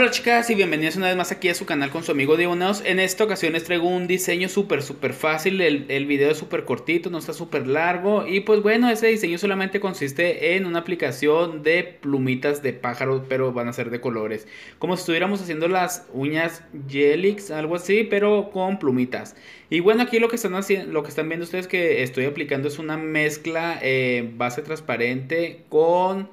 Hola chicas y bienvenidos una vez más aquí a su canal con su amigo Dionos. En esta ocasión les traigo un diseño súper súper fácil, el, video es súper cortito, no está súper largo y pues bueno, ese diseño solamente consiste en una aplicación de plumitas de pájaros pero van a ser de colores. Como si estuviéramos haciendo las uñas Jelix, algo así, pero con plumitas. Y bueno, aquí lo que están, haciendo, lo que están viendo ustedes que estoy aplicando es una mezcla eh, base transparente con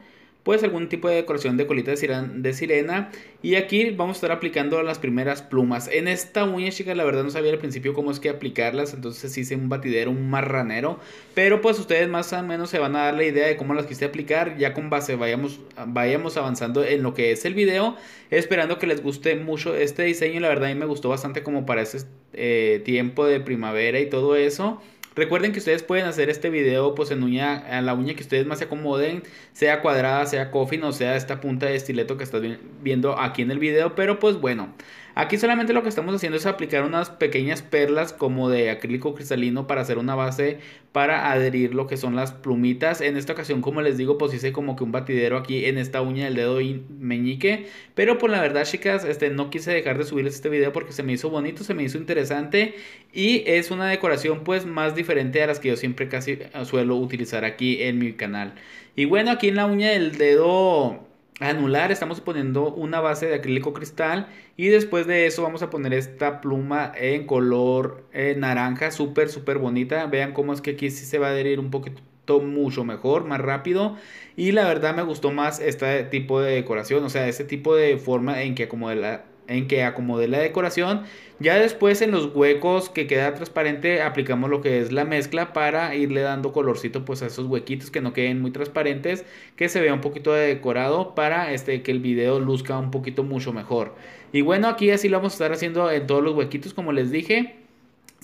pues algún tipo de decoración de colita de sirena. Y aquí vamos a estar aplicando las primeras plumas. En esta uña, chica la verdad no sabía al principio cómo es que aplicarlas. Entonces hice un batidero, un marranero. Pero pues ustedes más o menos se van a dar la idea de cómo las quise aplicar. Ya con base vayamos, vayamos avanzando en lo que es el video. Esperando que les guste mucho este diseño. La verdad a mí me gustó bastante como para ese eh, tiempo de primavera y todo eso. Recuerden que ustedes pueden hacer este video pues en uña, a la uña que ustedes más se acomoden, sea cuadrada, sea coffin o sea esta punta de estileto que estás viendo aquí en el video, pero pues bueno. Aquí solamente lo que estamos haciendo es aplicar unas pequeñas perlas como de acrílico cristalino para hacer una base para adherir lo que son las plumitas. En esta ocasión, como les digo, pues hice como que un batidero aquí en esta uña del dedo meñique. Pero pues la verdad, chicas, este, no quise dejar de subirles este video porque se me hizo bonito, se me hizo interesante. Y es una decoración pues más diferente a las que yo siempre casi suelo utilizar aquí en mi canal. Y bueno, aquí en la uña del dedo anular estamos poniendo una base de acrílico cristal y después de eso vamos a poner esta pluma en color eh, naranja súper súper bonita vean cómo es que aquí sí se va a adherir un poquito mucho mejor, más rápido. Y la verdad me gustó más este tipo de decoración, o sea, este tipo de forma en que de la, en que acomode la decoración. Ya después en los huecos que queda transparente aplicamos lo que es la mezcla para irle dando colorcito pues a esos huequitos que no queden muy transparentes, que se vea un poquito de decorado para este, que el video luzca un poquito mucho mejor. Y bueno, aquí así lo vamos a estar haciendo en todos los huequitos como les dije.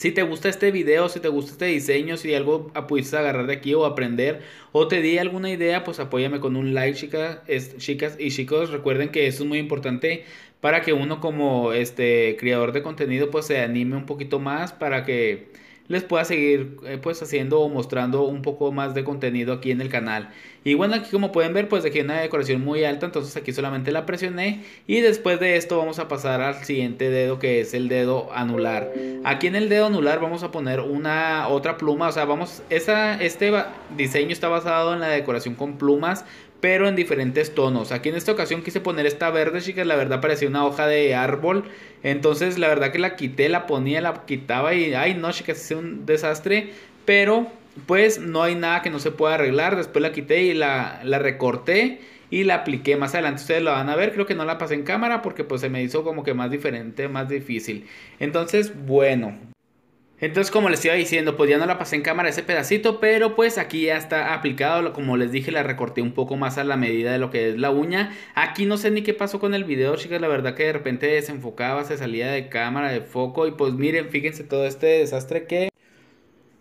Si te gusta este video, si te gusta este diseño, si algo pudiste agarrar de aquí o aprender, o te di alguna idea, pues apóyame con un like, chicas, chicas y chicos. Recuerden que eso es muy importante para que uno como este creador de contenido pues se anime un poquito más para que les pueda seguir eh, pues haciendo o mostrando un poco más de contenido aquí en el canal. Y bueno, aquí como pueden ver, pues dejé una decoración muy alta, entonces aquí solamente la presioné. Y después de esto vamos a pasar al siguiente dedo, que es el dedo anular. Aquí en el dedo anular vamos a poner una otra pluma, o sea, vamos, esa, este diseño está basado en la decoración con plumas, pero en diferentes tonos. Aquí en esta ocasión quise poner esta verde, chicas, la verdad parecía una hoja de árbol. Entonces, la verdad que la quité, la ponía, la quitaba y, ay, no, chicas, es un desastre. Pero, pues, no hay nada que no se pueda arreglar. Después la quité y la, la recorté y la apliqué más adelante. Ustedes la van a ver, creo que no la pasé en cámara porque pues se me hizo como que más diferente, más difícil. Entonces, bueno, entonces, como les iba diciendo, pues ya no la pasé en cámara ese pedacito, pero pues aquí ya está aplicado. Como les dije, la recorté un poco más a la medida de lo que es la uña. Aquí no sé ni qué pasó con el video, chicas. La verdad que de repente desenfocaba, se salía de cámara, de foco. Y pues miren, fíjense todo este desastre que...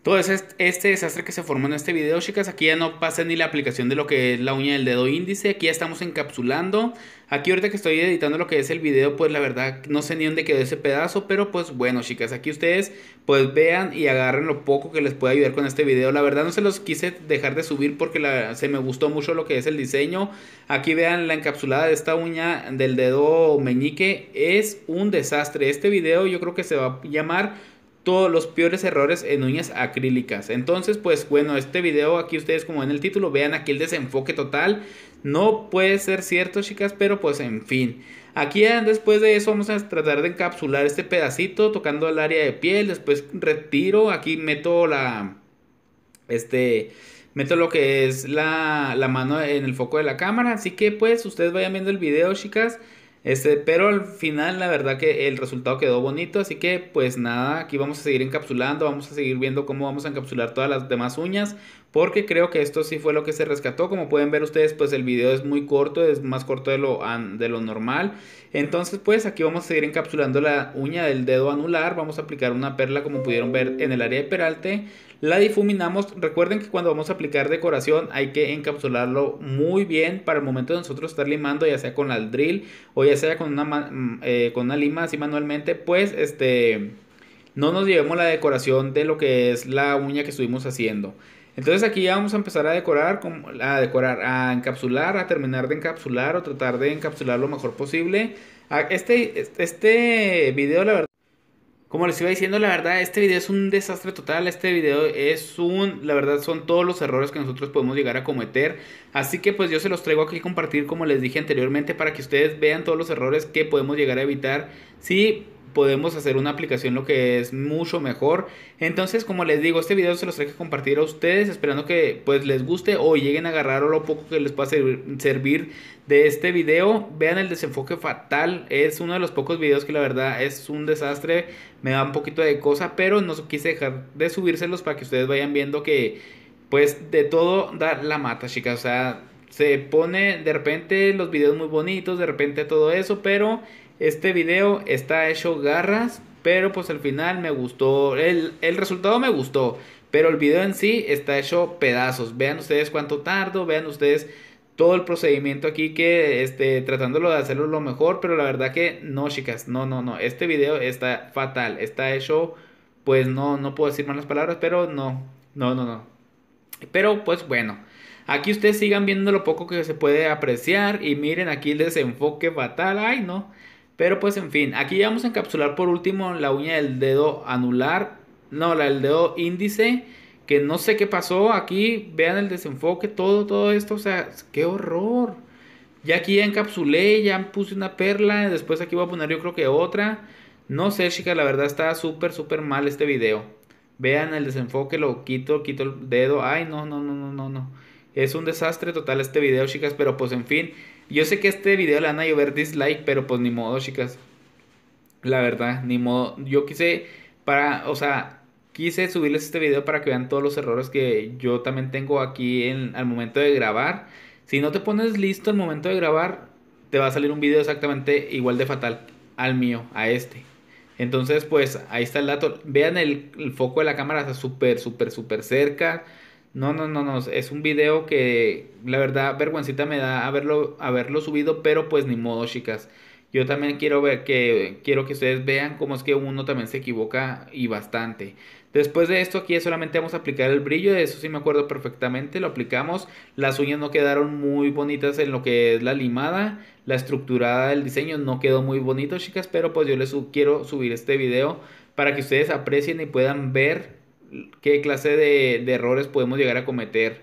Todo este desastre que se formó en este video, chicas, aquí ya no pasa ni la aplicación de lo que es la uña del dedo índice, aquí ya estamos encapsulando. Aquí ahorita que estoy editando lo que es el video, pues la verdad no sé ni dónde quedó ese pedazo, pero pues bueno, chicas, aquí ustedes pues vean y agarren lo poco que les pueda ayudar con este video. La verdad no se los quise dejar de subir porque la, se me gustó mucho lo que es el diseño. Aquí vean la encapsulada de esta uña del dedo meñique, es un desastre. Este video yo creo que se va a llamar todos los peores errores en uñas acrílicas. Entonces, pues bueno, este video aquí ustedes como en el título vean aquí el desenfoque total. No puede ser cierto, chicas, pero pues en fin. Aquí después de eso vamos a tratar de encapsular este pedacito tocando el área de piel, después retiro, aquí meto la este meto lo que es la, la mano en el foco de la cámara, así que pues ustedes vayan viendo el video, chicas. Este, pero al final la verdad que el resultado quedó bonito, así que pues nada, aquí vamos a seguir encapsulando, vamos a seguir viendo cómo vamos a encapsular todas las demás uñas, porque creo que esto sí fue lo que se rescató, como pueden ver ustedes pues el video es muy corto, es más corto de lo, de lo normal, entonces pues aquí vamos a seguir encapsulando la uña del dedo anular, vamos a aplicar una perla como pudieron ver en el área de peralte, la difuminamos. Recuerden que cuando vamos a aplicar decoración hay que encapsularlo muy bien para el momento de nosotros estar limando, ya sea con la drill o ya sea con una, mm, eh, con lima así manualmente, pues este no nos llevemos la decoración de lo que es la uña que estuvimos haciendo. Entonces aquí ya vamos a empezar a decorar, a decorar, a encapsular, a terminar de encapsular o tratar de encapsular lo mejor posible. Ah, este, este video la verdad como les iba diciendo, la verdad, este video es un desastre total. Este video es un. La verdad, son todos los errores que nosotros podemos llegar a cometer. Así que, pues yo se los traigo aquí a compartir, como les dije anteriormente, para que ustedes vean todos los errores que podemos llegar a evitar si podemos hacer una aplicación lo que es mucho mejor. Entonces, como les digo, este video se los traje a compartir a ustedes, esperando que pues les guste o lleguen a agarrar lo poco que les pueda servir de este video. Vean el desenfoque fatal, es uno de los pocos videos que la verdad es un desastre, me da un poquito de cosa, pero no quise dejar de subírselos para que ustedes vayan viendo que pues de todo da la mata, chicas, o sea, se pone de repente los videos muy bonitos, de repente todo eso, pero este video está hecho garras, pero pues al final me gustó, el, resultado me gustó, pero el video en sí está hecho pedazos. Vean ustedes cuánto tardo, vean ustedes todo el procedimiento aquí que este, tratándolo de hacerlo lo mejor, pero la verdad que no, chicas, no, no, no, este video está fatal, está hecho, pues no, no puedo decir malas palabras, pero no, no, no, no. Pero pues bueno. Aquí ustedes sigan viendo lo poco que se puede apreciar y miren aquí el desenfoque fatal, ay no. Pero pues en fin, aquí vamos a encapsular por último la uña del dedo anular, no, la del dedo índice, que no sé qué pasó aquí, vean el desenfoque, todo, todo esto, o sea, qué horror. Ya aquí ya encapsulé, ya puse una perla, después aquí voy a poner yo creo que otra. No sé, chicas, la verdad está súper, súper mal este video. Vean el desenfoque, lo quito, quito el dedo. Ay, no, no, no, no, no, no. Es un desastre total este video, chicas, pero pues en fin. Yo sé que este video le van a llover dislike, pero pues ni modo, chicas. La verdad, ni modo. Yo quise para, o sea, quise subirles este video para que vean todos los errores que yo también tengo aquí en, al momento de grabar. Si no te pones listo al momento de grabar, te va a salir un video exactamente igual de fatal al mío, a este. Entonces, pues ahí está el dato. Vean el, el foco de la cámara, está súper, súper, súper cerca. No, no, no, no, es un video que la verdad vergüencita me da haberlo, haberlo subido, pero pues ni modo, chicas. Yo también quiero ver que quiero que ustedes vean cómo es que uno también se equivoca y bastante. Después de esto aquí solamente vamos a aplicar el brillo, de eso sí me acuerdo perfectamente, lo aplicamos. Las uñas no quedaron muy bonitas en lo que es la limada, la estructurada del diseño no quedó muy bonito, chicas, pero pues yo les quiero subir este video para que ustedes aprecien y puedan ver qué clase de, errores podemos llegar a cometer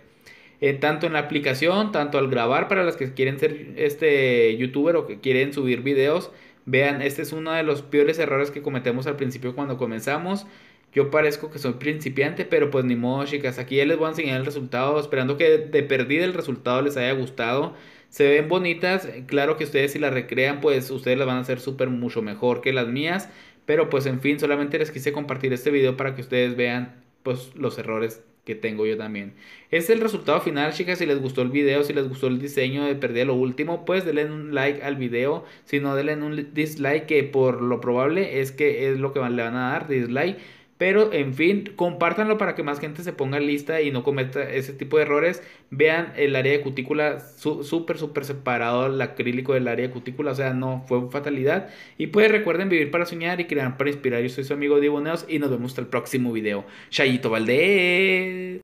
eh, tanto en la aplicación, tanto al grabar para las que quieren ser este youtuber o que quieren subir videos. Vean, este es uno de los peores errores que cometemos al principio cuando comenzamos. Yo parezco que soy principiante, pero pues ni modo, chicas. Aquí ya les voy a enseñar el resultado, esperando que de perdida el resultado les haya gustado. Se ven bonitas, claro que ustedes si las recrean, pues ustedes las van a hacer súper mucho mejor que las mías. Pero pues en fin, solamente les quise compartir este video para que ustedes vean pues los errores que tengo yo también. Este es el resultado final, chicas. Si les gustó el video, si les gustó el diseño de perder lo último, pues denle un like al video. Si no, denle un dislike, que por lo probable es que es lo que le van a dar, dislike. Pero en fin, compártanlo para que más gente se ponga lista y no cometa ese tipo de errores. Vean el área de cutícula súper, súper separado el acrílico del área de cutícula. O sea, no fue fatalidad. Y pues recuerden vivir para soñar y crear para inspirar. Yo soy su amigo Diego Neos y nos vemos hasta el próximo video. Chayito Valdez!